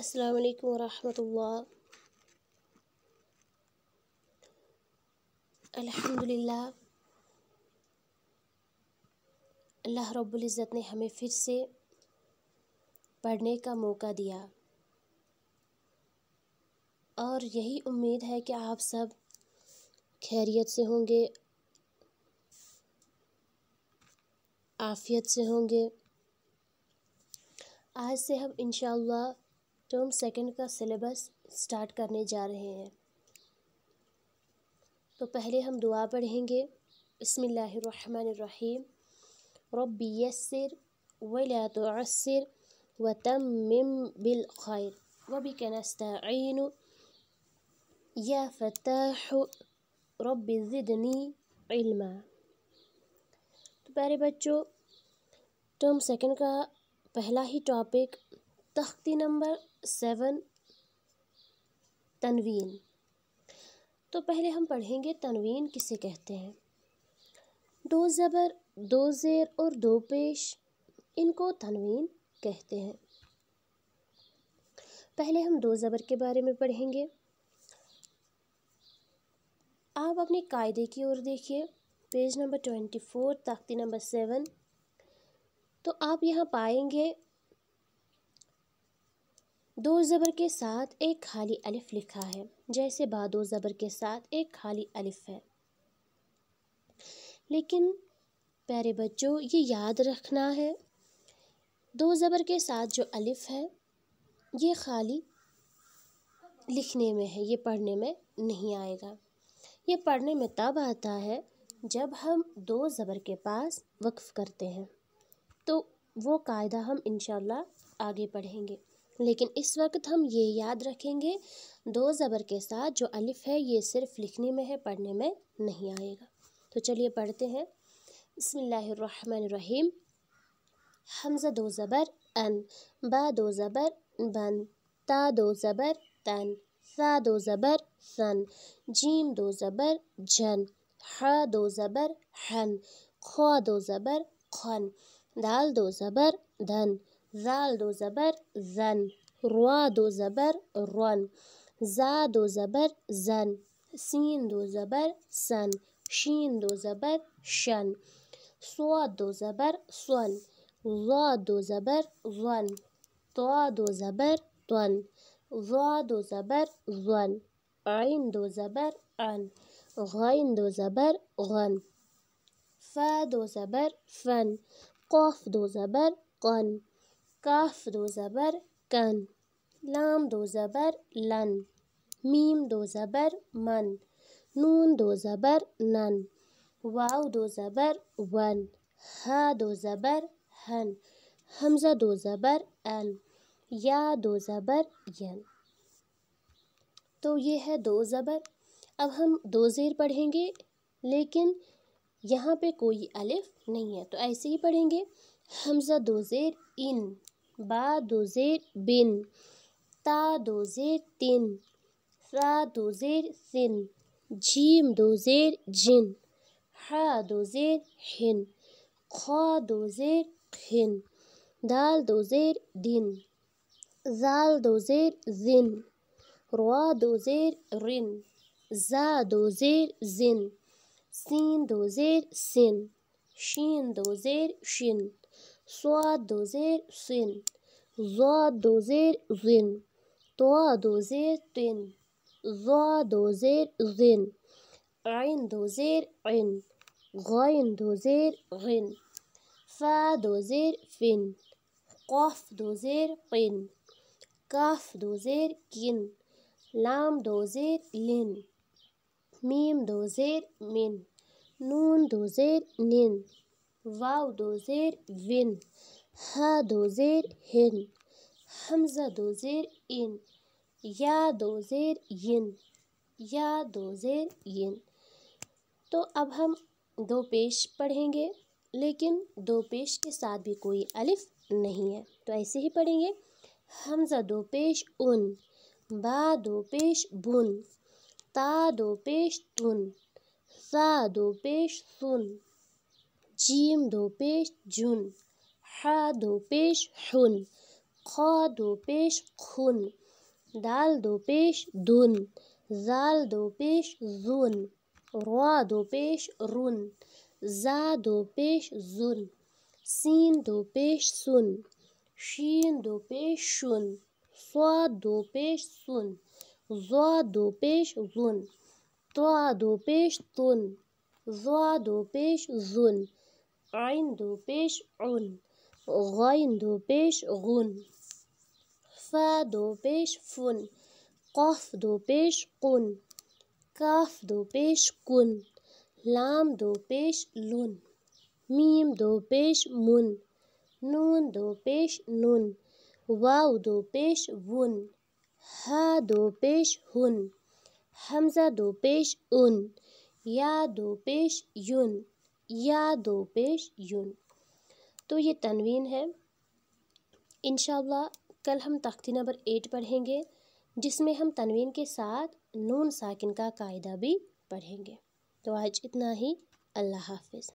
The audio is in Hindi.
अस्सलाम वालेकुम वरहमतुल्लाह अल्हम्दुलिल्लाह अल्लाह रब्बुल इज़्ज़त ने हमें फिर से पढ़ने का मौका दिया और यही उम्मीद है कि आप सब खैरियत से होंगे आफियत से होंगे आज से हम इन टर्म सेकंड का सिलेबस स्टार्ट करने जा रहे हैं तो पहले हम दुआ पढ़ेंगे बसमीम रब वसर व तम बिल खैर वबी कनस्तीन या फ़तह रबनी तो प्यारे बच्चों टर्म सेकंड का पहला ही टॉपिक तख्ती नंबर सेवन तनवीन तो पहले हम पढ़ेंगे तनवीन किसे कहते हैं दो ज़बर दो ज़ेर और दो पेश इनको तनवीन कहते हैं पहले हम दो ज़बर के बारे में पढ़ेंगे आप अपने कायदे की ओर देखिए पेज नंबर ट्वेंटी फोर ताकती नंबर सेवन तो आप यहाँ पाएंगे दो ज़बर के साथ एक खाली अलिफ लिखा है जैसे बा दो ज़बर के साथ एक खाली अलिफ है लेकिन प्यारे बच्चों ये याद रखना है दो ज़बर के साथ जो अलिफ है ये खाली लिखने में है ये पढ़ने में नहीं आएगा ये पढ़ने में तब आता है जब हम दो ज़बर के पास वक्फ़ करते हैं तो वो कायदा हम इन आगे पढ़ेंगे लेकिन इस वक्त हम ये याद रखेंगे दो ज़बर के साथ जो अलिफ है ये सिर्फ लिखने में है पढ़ने में नहीं आएगा तो चलिए पढ़ते हैं बसमीम हमज़ा दो ज़बर अन बा दो ज़बर बन ता दो ज़बर तन सा दो ज़बर सन जीम दो ज़बर जन ह दो ज़बर हन ख दो ज़बर खन दाल दो ज़बर धन زبر زن روا روادو زبر رون زادو زبر زن دو زبر سن دو زبر شن دو زبر سون دو زبر زون طادو زبر طن دو زبر زون عندو زبر عن دو زبر غن فادو زبر فن دو زبر قن काफ दो ज़बर कन लाम दो ज़बर लन मीम दो ज़बर मन नून दो ज़बर नन वाव दो ज़बर वन हा दो ज़बर हन हमज़ा दो ज़बर अन या दो ज़बर यन तो ये है दो ज़बर अब हम दो ज़ेर पढ़ेंगे लेकिन यहाँ पे कोई अलिफ नहीं है तो ऐसे ही पढ़ेंगे हमज़ा दो ज़ेर इन با دوزیر بین تا دوزیر تین سا دوزیر سین جیم دوزیر جین ح دوزیر حین خا دوزیر خین دال دوزیر دین زال دوزیر زین روا دوزیر رن زا دوزیر زن سین دوزیر سین شین دوزیر شین صاد دو زير صين ضاد دو زير ظن طا دو زير طن ظا دو عين دو زير غين دو زير فا دو زير فن قاف دو زير كاف دوزير كين لام دوزير لين ميم دوزير من نون دوزير نين दो जेर विन हा दो जेर हिन هن दो जेर इन या दो ज़ेर इन या दो ज़ेर इन तो अब हम दो पेश पढ़ेंगे लेकिन दो पेश के साथ भी कोई अलिफ नहीं है तो ऐसे ही पढ़ेंगे हमजा दो पेश उन बा दो पेश बुन ता दो पेश तुन सा दो पेश सुन جیم دو پیش جون ح دو پیش حون ق دو پیش خون دال دو پیش دون زال دو پیش زون روا دو پیش رون زا دو پیش زون سین دو پیش سون شین دو پیش شون سوا دو پیش سون زوا دو پیش زون تا دو پیش تون زا دو پیش زون عین دو پیش عون غاین دو پیش غون ف دو پیش فون قاف دو پیش قون کاف دو پیش کن لام دو پیش لون میم دو پیش مون نون دو پیش نون واو دو پیش ون ها دو پیش هن همزه دو پیش اون یا دو پیش یون या दो पेश यून तो ये तनवीन है इन कल हम तख्ती नंबर एट पढ़ेंगे जिसमें हम तनवीन के साथ नून साकिन का कायदा भी पढ़ेंगे तो आज इतना ही अल्लाह हाफिज़